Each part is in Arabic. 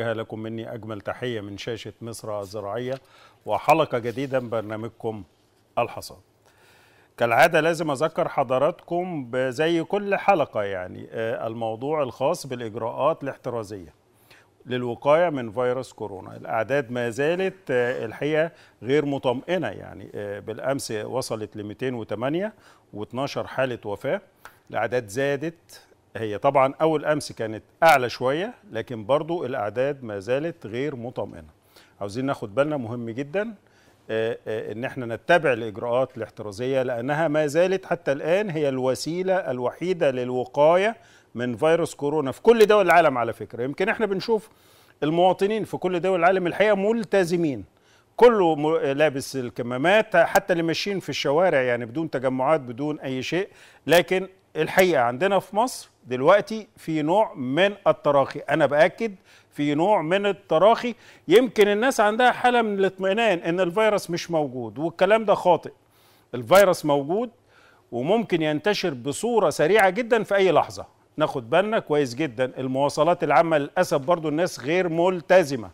لكم مني أجمل تحية من شاشة مصر الزراعية وحلقة جديدة من برنامجكم الحصاد كالعادة لازم أذكر حضراتكم زي كل حلقة يعني آه، الموضوع الخاص بالإجراءات الاحترازية للوقاية من فيروس كورونا الأعداد ما زالت آه، الحقيقة غير مطمئنة يعني آه، بالأمس وصلت ل 208 و12 حالة وفاة الأعداد زادت هي طبعا أول أمس كانت أعلى شوية لكن برضو الأعداد ما زالت غير مطمئنة عاوزين ناخد بالنا مهم جدا آه، آه، ان احنا نتبع الاجراءات الاحترازيه لانها ما زالت حتى الان هي الوسيله الوحيده للوقايه من فيروس كورونا في كل دول العالم على فكره يمكن احنا بنشوف المواطنين في كل دول العالم الحقيقه ملتزمين كله لابس الكمامات حتى اللي ماشيين في الشوارع يعني بدون تجمعات بدون اي شيء لكن الحقيقه عندنا في مصر دلوقتي في نوع من التراخي انا باكد في نوع من التراخي يمكن الناس عندها حاله من الاطمئنان ان الفيروس مش موجود والكلام ده خاطئ الفيروس موجود وممكن ينتشر بصوره سريعه جدا في اي لحظه ناخد بالنا كويس جدا المواصلات العامه للاسف برضو الناس غير ملتزمه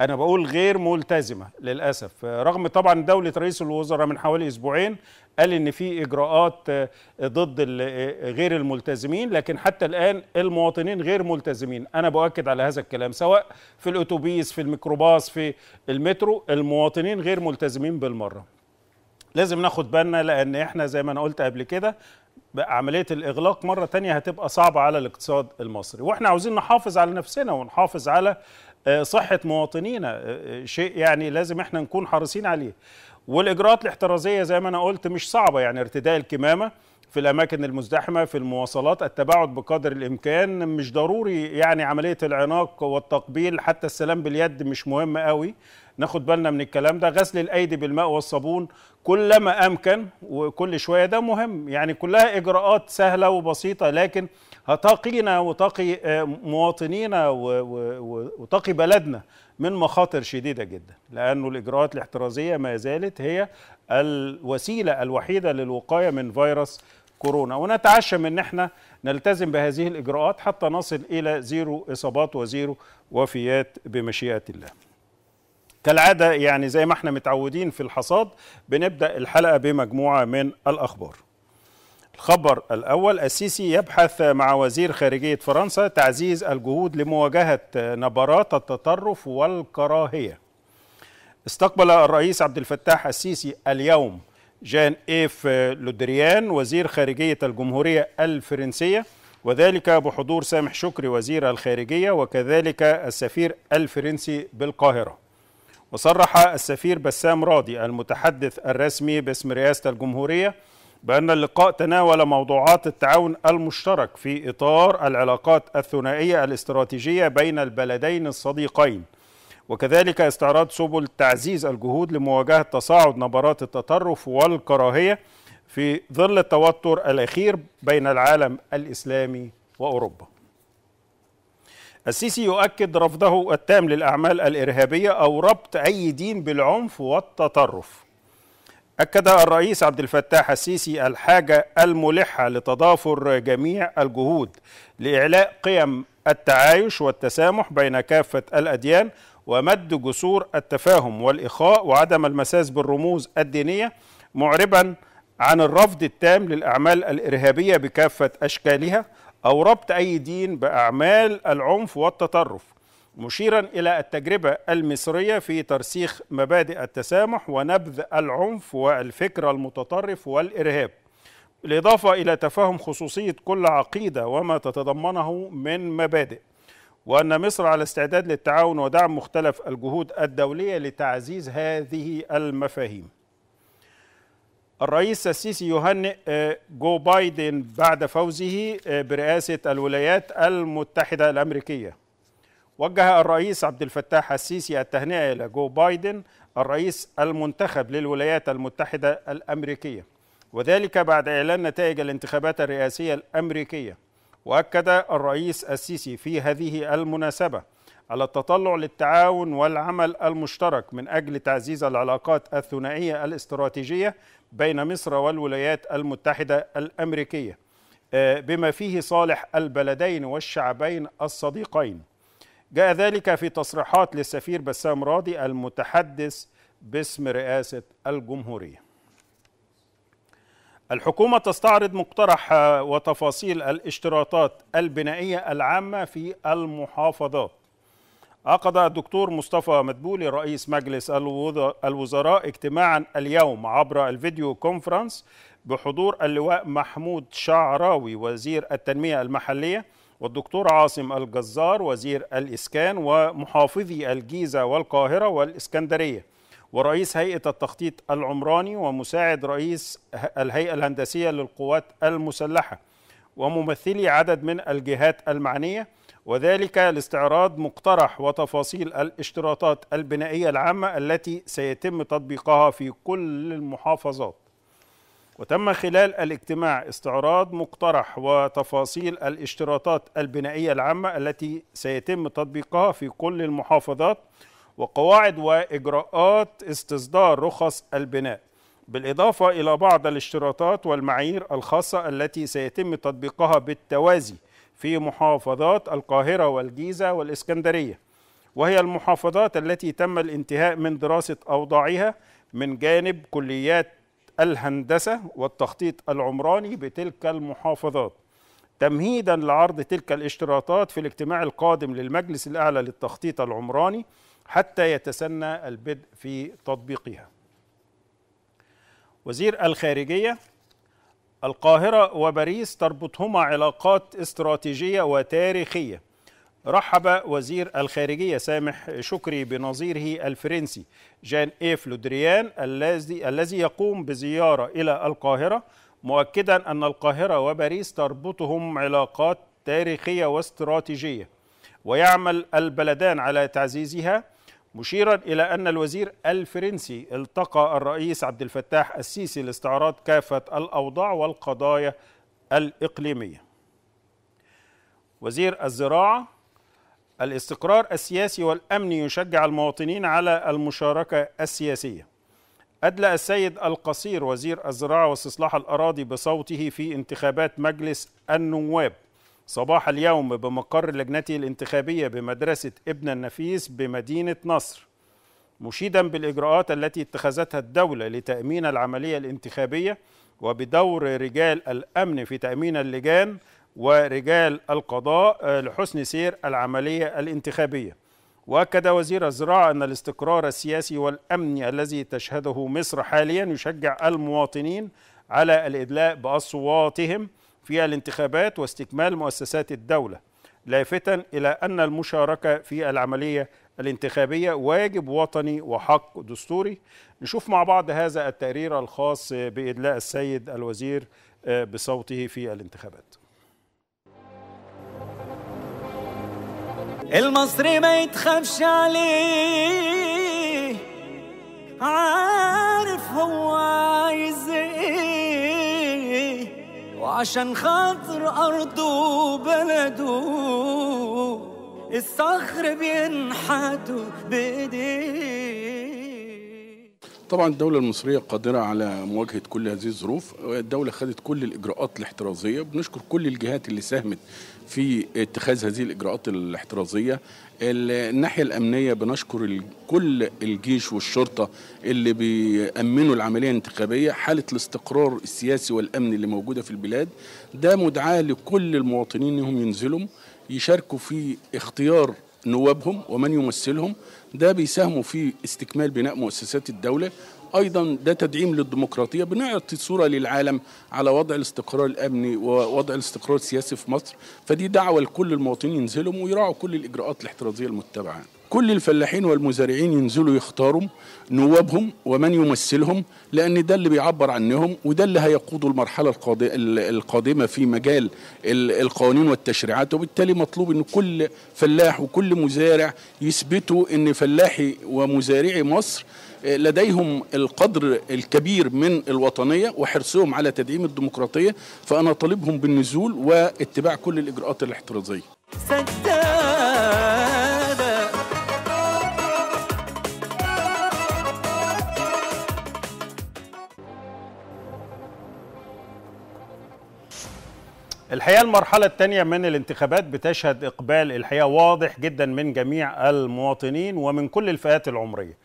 انا بقول غير ملتزمه للاسف رغم طبعا دوله رئيس الوزراء من حوالي اسبوعين قال ان في اجراءات آه، ضد آه، غير الملتزمين لكن حتى الان المواطنين غير ملتزمين انا باكد على هذا الكلام سواء في الاتوبيس في الميكروباص في المترو المواطنين غير ملتزمين بالمره لازم ناخد بالنا لان احنا زي ما انا قلت قبل كده عملية الإغلاق مرة تانية هتبقى صعبة على الاقتصاد المصري وإحنا عاوزين نحافظ على نفسنا ونحافظ على آه، صحه مواطنينا آه، آه، شيء يعني لازم احنا نكون حريصين عليه والاجراءات الاحترازيه زي ما انا قلت مش صعبه يعني ارتداء الكمامه في الاماكن المزدحمه في المواصلات التباعد بقدر الامكان مش ضروري يعني عمليه العناق والتقبيل حتى السلام باليد مش مهم قوي ناخد بالنا من الكلام ده غسل الايدي بالماء والصابون كلما امكن وكل شويه ده مهم يعني كلها اجراءات سهله وبسيطه لكن هتقينا وتقي آه، مواطنينا وتقي بلدنا من مخاطر شديدة جدا لأنه الإجراءات الاحترازية ما زالت هي الوسيلة الوحيدة للوقاية من فيروس كورونا ونتعشى من ان احنا نلتزم بهذه الاجراءات حتى نصل الى زيرو اصابات وزيرو وفيات بمشيئه الله كالعاده يعني زي ما احنا متعودين في الحصاد بنبدا الحلقه بمجموعه من الاخبار الخبر الأول السيسي يبحث مع وزير خارجية فرنسا تعزيز الجهود لمواجهة نبرات التطرف والكراهية استقبل الرئيس عبد الفتاح السيسي اليوم جان إيف لودريان وزير خارجية الجمهورية الفرنسية وذلك بحضور سامح شكري وزير الخارجية وكذلك السفير الفرنسي بالقاهرة وصرح السفير بسام راضي المتحدث الرسمي باسم رئاسة الجمهورية بأن اللقاء تناول موضوعات التعاون المشترك في إطار العلاقات الثنائية الاستراتيجية بين البلدين الصديقين وكذلك استعراض سبل تعزيز الجهود لمواجهة تصاعد نبرات التطرف والكراهية في ظل التوتر الأخير بين العالم الإسلامي وأوروبا السيسي يؤكد رفضه التام للأعمال الإرهابية أو ربط أي دين بالعنف والتطرف أكد الرئيس عبد الفتاح السيسي الحاجة الملحة لتضافر جميع الجهود لإعلاء قيم التعايش والتسامح بين كافة الأديان ومد جسور التفاهم والإخاء وعدم المساس بالرموز الدينية معربا عن الرفض التام للأعمال الإرهابية بكافة أشكالها أو ربط أي دين بأعمال العنف والتطرف مشيرا الى التجربه المصريه في ترسيخ مبادئ التسامح ونبذ العنف والفكر المتطرف والارهاب بالاضافه الى تفهم خصوصيه كل عقيده وما تتضمنه من مبادئ وان مصر على استعداد للتعاون ودعم مختلف الجهود الدوليه لتعزيز هذه المفاهيم الرئيس السيسي يهنئ آه، جو بايدن بعد فوزه آه، برئاسه الولايات المتحده الامريكيه وجه الرئيس عبد الفتاح السيسي التهنئة إلى جو بايدن الرئيس المنتخب للولايات المتحدة الأمريكية وذلك بعد إعلان نتائج الانتخابات الرئاسية الأمريكية وأكد الرئيس السيسي في هذه المناسبة على التطلع للتعاون والعمل المشترك من أجل تعزيز العلاقات الثنائية الاستراتيجية بين مصر والولايات المتحدة الأمريكية آه، بما فيه صالح البلدين والشعبين الصديقين جاء ذلك في تصريحات للسفير بسام راضي المتحدث باسم رئاسة الجمهورية الحكومة تستعرض مقترح وتفاصيل الاشتراطات البنائية العامة في المحافظات عقد الدكتور مصطفى مدبولي رئيس مجلس الوزراء اجتماعا اليوم عبر الفيديو كونفرنس بحضور اللواء محمود شعراوي وزير التنمية المحلية والدكتور عاصم الجزار وزير الإسكان ومحافظي الجيزة والقاهرة والإسكندرية ورئيس هيئة التخطيط العمراني ومساعد رئيس الهيئة الهندسية للقوات المسلحة وممثلي عدد من الجهات المعنية وذلك لاستعراض مقترح وتفاصيل الاشتراطات البنائية العامة التي سيتم تطبيقها في كل المحافظات وتم خلال الاجتماع استعراض مقترح وتفاصيل الاشتراطات البنائية العامة التي سيتم تطبيقها في كل المحافظات وقواعد وإجراءات استصدار رخص البناء بالإضافة إلى بعض الاشتراطات والمعايير الخاصة التي سيتم تطبيقها بالتوازي في محافظات القاهرة والجيزة والإسكندرية وهي المحافظات التي تم الانتهاء من دراسة أوضاعها من جانب كليات الهندسة والتخطيط العمراني بتلك المحافظات تمهيدا لعرض تلك الاشتراطات في الاجتماع القادم للمجلس الأعلى للتخطيط العمراني حتى يتسنى البدء في تطبيقها وزير الخارجية القاهرة وباريس تربطهما علاقات استراتيجية وتاريخية رحب وزير الخارجية سامح شكري بنظيره الفرنسي جان إيف لودريان الذي الذي يقوم بزيارة إلى القاهرة مؤكدا أن القاهرة وباريس تربطهم علاقات تاريخية واستراتيجية ويعمل البلدان على تعزيزها مشيرا إلى أن الوزير الفرنسي التقى الرئيس عبد الفتاح السيسي لاستعراض كافة الأوضاع والقضايا الإقليمية وزير الزراعة الاستقرار السياسي والأمن يشجع المواطنين على المشاركة السياسية أدلى السيد القصير وزير الزراعة واستصلاح الأراضي بصوته في انتخابات مجلس النواب صباح اليوم بمقر لجنته الانتخابية بمدرسة ابن النفيس بمدينة نصر مشيدا بالإجراءات التي اتخذتها الدولة لتأمين العملية الانتخابية وبدور رجال الأمن في تأمين اللجان ورجال القضاء آه، لحسن سير العملية الانتخابية وأكد وزير الزراعة أن الاستقرار السياسي والأمني الذي تشهده مصر حاليا يشجع المواطنين على الإدلاء بأصواتهم في الانتخابات واستكمال مؤسسات الدولة لافتا إلى أن المشاركة في العملية الانتخابية واجب وطني وحق دستوري نشوف مع بعض هذا التقرير الخاص بإدلاء السيد الوزير آه، بصوته في الانتخابات المصري ما يتخافش عليه عارف هو عايز ايه وعشان خاطر ارضه وبلده الصخر بينحته بايديه طبعا الدولة المصرية قادرة على مواجهة كل هذه الظروف الدولة خدت كل الإجراءات الاحترازية بنشكر كل الجهات اللي ساهمت في اتخاذ هذه الإجراءات الاحترازية الناحية الأمنية بنشكر كل الجيش والشرطة اللي بيأمنوا العملية الانتخابية حالة الاستقرار السياسي والأمن اللي موجودة في البلاد ده مدعاة لكل المواطنين إنهم ينزلوا يشاركوا في اختيار نوابهم ومن يمثلهم ده بيساهموا في استكمال بناء مؤسسات الدولة ايضا ده تدعيم للديمقراطيه بنعطي صوره للعالم على وضع الاستقرار الامني ووضع الاستقرار السياسي في مصر فدي دعوه لكل المواطنين ينزلوا ويراعوا كل الاجراءات الاحترازيه المتبعه كل الفلاحين والمزارعين ينزلوا يختاروا نوابهم ومن يمثلهم لان ده اللي بيعبر عنهم وده اللي هيقودوا المرحله القادمه في مجال القوانين والتشريعات وبالتالي مطلوب ان كل فلاح وكل مزارع يثبتوا ان فلاحي ومزارعي مصر لديهم القدر الكبير من الوطنية وحرصهم على تدعيم الديمقراطية فأنا طالبهم بالنزول واتباع كل الإجراءات الاحترازية الحقيقة المرحلة الثانية من الانتخابات بتشهد إقبال الحقيقة واضح جدا من جميع المواطنين ومن كل الفئات العمرية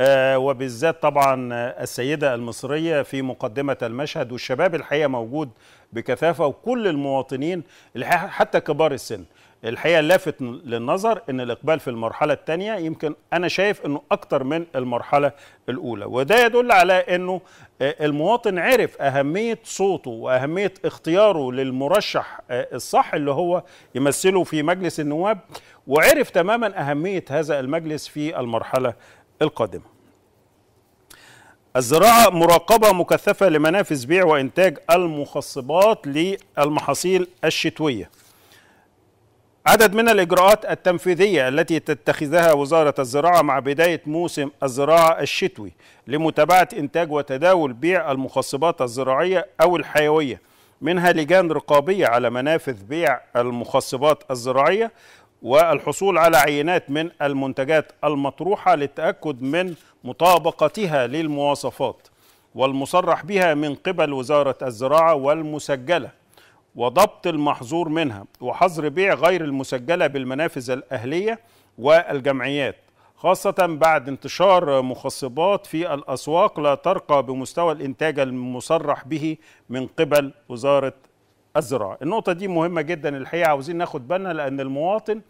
آه، وبالذات طبعا السيدة المصرية في مقدمة المشهد والشباب الحقيقة موجود بكثافة وكل المواطنين حتى كبار السن الحقيقة لافت للنظر أن الإقبال في المرحلة الثانية يمكن أنا شايف أنه أكتر من المرحلة الأولى وده يدل على أنه آه، المواطن عرف أهمية صوته وأهمية اختياره للمرشح آه، الصح اللي هو يمثله في مجلس النواب وعرف تماما أهمية هذا المجلس في المرحلة القادمة الزراعة مراقبة مكثفة لمنافذ بيع وإنتاج المخصبات للمحاصيل الشتوية عدد من الإجراءات التنفيذية التي تتخذها وزارة الزراعة مع بداية موسم الزراعة الشتوي لمتابعة إنتاج وتداول بيع المخصبات الزراعية أو الحيوية منها لجان رقابية على منافذ بيع المخصبات الزراعية والحصول على عينات من المنتجات المطروحة للتأكد من مطابقتها للمواصفات والمصرح بها من قبل وزارة الزراعة والمسجلة وضبط المحظور منها وحظر بيع غير المسجلة بالمنافذ الأهلية والجمعيات خاصة بعد انتشار مخصبات في الأسواق لا ترقى بمستوى الإنتاج المصرح به من قبل وزارة الزراعه النقطه دي مهمه جدا الحقيقه عاوزين ناخد بالنا لان المواطن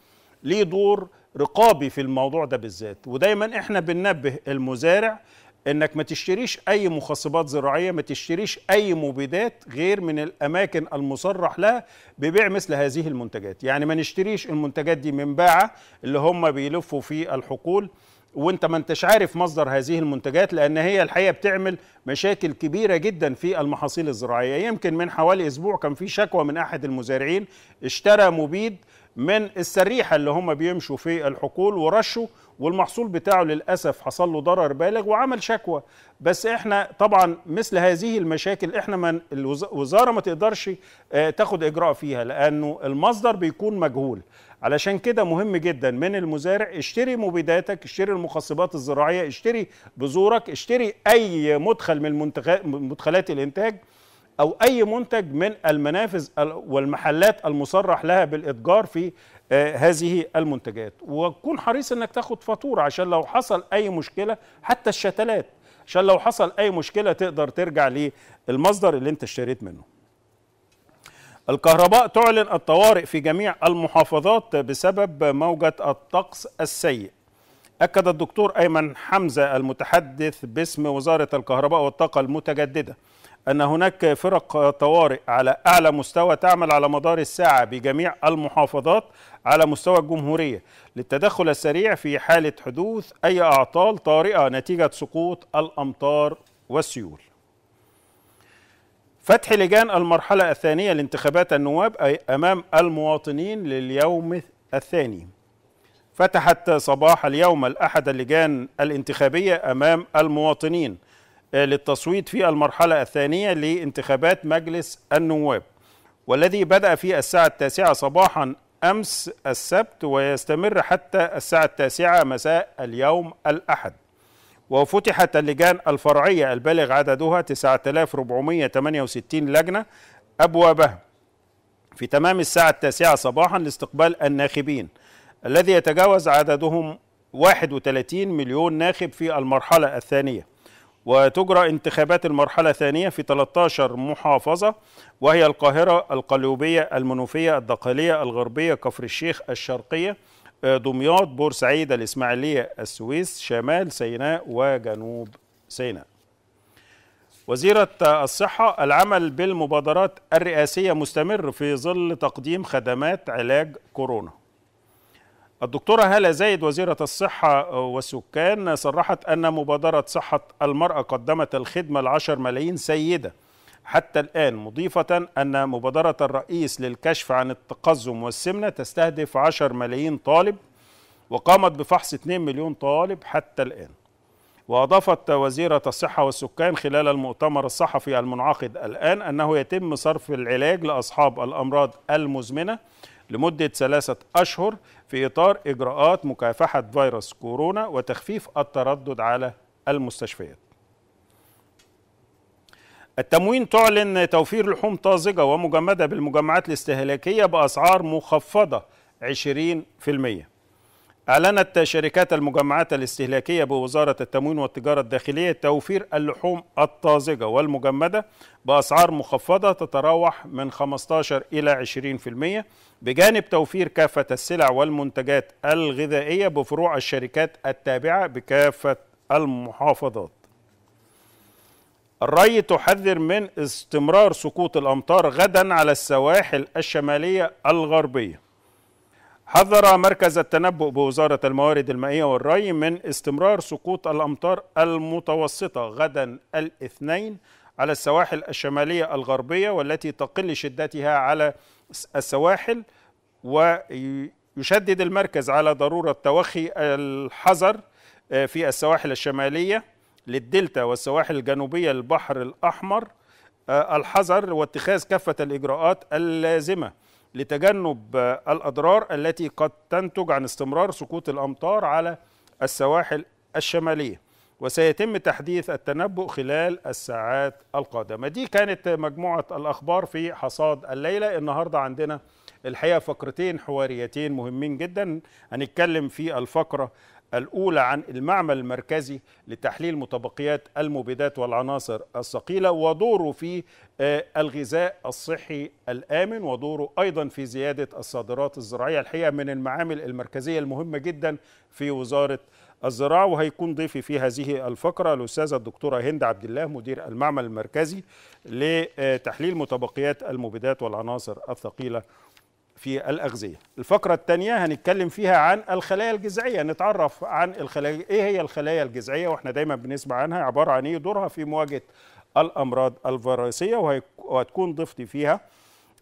ليه دور رقابي في الموضوع ده بالذات ودايما احنا بننبه المزارع انك ما تشتريش اي مخصبات زراعيه ما تشتريش اي مبيدات غير من الاماكن المصرح لها ببيع مثل هذه المنتجات يعني ما نشتريش المنتجات دي من باعه اللي هم بيلفوا في الحقول وانت ما انتش عارف مصدر هذه المنتجات لان هي الحقيقه بتعمل مشاكل كبيره جدا في المحاصيل الزراعيه يمكن من حوالي اسبوع كان في شكوى من احد المزارعين اشترى مبيد من السريحه اللي هم بيمشوا في الحقول ورشوا والمحصول بتاعه للاسف حصل له ضرر بالغ وعمل شكوى بس احنا طبعا مثل هذه المشاكل احنا من الوزاره ما تقدرش آه، تاخد اجراء فيها لانه المصدر بيكون مجهول علشان كده مهم جدا من المزارع اشتري مبيداتك اشتري المخصبات الزراعيه اشتري بذورك اشتري اي مدخل من مدخلات الانتاج او اي منتج من المنافذ والمحلات المصرح لها بالاتجار في آه، هذه المنتجات وكون حريص انك تاخد فاتوره عشان لو حصل اي مشكله حتى الشتلات عشان لو حصل اي مشكله تقدر ترجع للمصدر اللي انت اشتريت منه الكهرباء تعلن الطوارئ في جميع المحافظات بسبب موجة الطقس السيء أكد الدكتور أيمن حمزة المتحدث باسم وزارة الكهرباء والطاقة المتجددة أن هناك فرق طوارئ على أعلى مستوى تعمل على مدار الساعة بجميع المحافظات على مستوى الجمهورية للتدخل السريع في حالة حدوث أي أعطال طارئة نتيجة سقوط الأمطار والسيول فتح لجان المرحلة الثانية لانتخابات النواب أي أمام المواطنين لليوم الثاني فتحت صباح اليوم الأحد اللجان الانتخابية أمام المواطنين آه، للتصويت في المرحلة الثانية لانتخابات مجلس النواب والذي بدأ في الساعة التاسعة صباحا أمس السبت ويستمر حتى الساعة التاسعة مساء اليوم الأحد وفتحت اللجان الفرعية البالغ عددها 9468 لجنة أبوابها في تمام الساعة التاسعة صباحا لاستقبال الناخبين الذي يتجاوز عددهم 31 مليون ناخب في المرحلة الثانية وتجرى انتخابات المرحلة الثانية في 13 محافظة وهي القاهرة القليوبية المنوفية الدقهلية الغربية كفر الشيخ الشرقية آه، دمياط بورسعيد الإسماعيلية السويس شمال سيناء وجنوب سيناء وزيرة الصحة العمل بالمبادرات الرئاسية مستمر في ظل تقديم خدمات علاج كورونا الدكتورة هالة زايد وزيرة الصحة والسكان صرحت أن مبادرة صحة المرأة قدمت الخدمة لعشر ملايين سيدة حتى الآن مضيفة أن مبادرة الرئيس للكشف عن التقزم والسمنة تستهدف 10 ملايين طالب وقامت بفحص 2 مليون طالب حتى الآن وأضافت وزيرة الصحة والسكان خلال المؤتمر الصحفي المنعقد الآن أنه يتم صرف العلاج لأصحاب الأمراض المزمنة لمدة ثلاثة أشهر في إطار إجراءات مكافحة فيروس كورونا وتخفيف التردد على المستشفيات التموين تعلن توفير لحوم طازجة ومجمدة بالمجمعات الاستهلاكية بأسعار مخفضة 20% أعلنت شركات المجمعات الاستهلاكية بوزارة التموين والتجارة الداخلية توفير اللحوم الطازجة والمجمدة بأسعار مخفضة تتراوح من 15 إلى 20% بجانب توفير كافة السلع والمنتجات الغذائية بفروع الشركات التابعة بكافة المحافظات الري تحذر من استمرار سقوط الأمطار غدا على السواحل الشمالية الغربية حذر مركز التنبؤ بوزارة الموارد المائية والري من استمرار سقوط الأمطار المتوسطة غدا الاثنين على السواحل الشمالية الغربية والتي تقل شدتها على السواحل ويشدد المركز على ضرورة توخي الحذر آه، في السواحل الشمالية للدلتا والسواحل الجنوبية للبحر الأحمر آه، الحذر واتخاذ كافة الإجراءات اللازمة لتجنب آه، الأضرار التي قد تنتج عن استمرار سقوط الأمطار على السواحل الشمالية وسيتم تحديث التنبؤ خلال الساعات القادمة دي كانت مجموعة الأخبار في حصاد الليلة النهاردة عندنا الحقيقة فقرتين حواريتين مهمين جدا هنتكلم في الفقرة الأولى عن المعمل المركزي لتحليل متبقيات المبيدات والعناصر الثقيلة ودوره في آه، الغذاء الصحي الآمن ودوره أيضا في زيادة الصادرات الزراعية الحقيقة من المعامل المركزية المهمة جدا في وزارة الزراعة وهيكون ضيفي في هذه الفقرة الأستاذة الدكتورة هند عبد الله مدير المعمل المركزي لتحليل متبقيات المبيدات والعناصر الثقيلة في الأغذية الفقرة الثانية هنتكلم فيها عن الخلايا الجذعية نتعرف عن الخلايا إيه هي الخلايا الجذعية وإحنا دايما بنسمع عنها عبارة عن إيه دورها في مواجهة الأمراض الفيروسية وهتكون ضيفتي فيها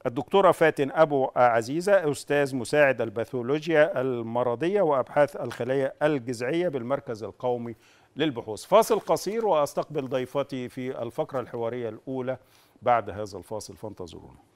الدكتورة فاتن أبو عزيزة أستاذ مساعد الباثولوجيا المرضية وأبحاث الخلايا الجذعية بالمركز القومي للبحوث فاصل قصير وأستقبل ضيفتي في الفقرة الحوارية الأولى بعد هذا الفاصل فانتظرونا